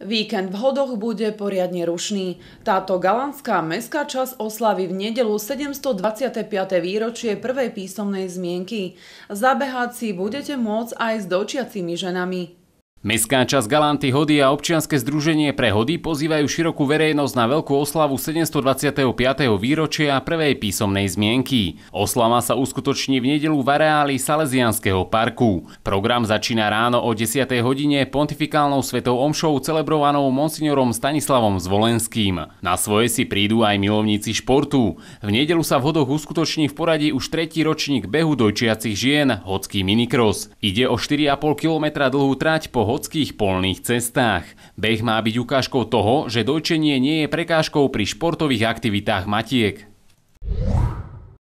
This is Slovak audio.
Víkend v Hodoch bude poriadne rušný. Táto galantská mestská čas oslaví v nedelu 725. výročie prvej písomnej zmienky. si budete môcť aj s dočiacimi ženami. Mestská časť Galanty Hody a občianske združenie pre Hody pozývajú širokú verejnosť na veľkú oslavu 725. výročia prvej písomnej zmienky. Oslava sa uskutoční v nedelu v areáli Salesianského parku. Program začína ráno o 10. hodine pontifikálnou svetou omšou celebrovanou monsignorom Stanislavom Zvolenským. Na svoje si prídu aj milovníci športu. V nedelu sa v Hodoch uskutoční v poradí už tretí ročník behu dojčiacich žien, hodský minikros. Ide o 4,5 kilometra dlhú trať po hockých polných cestách. Beh má byť ukážkou toho, že dojčenie nie je prekážkou pri športových aktivitách matiek.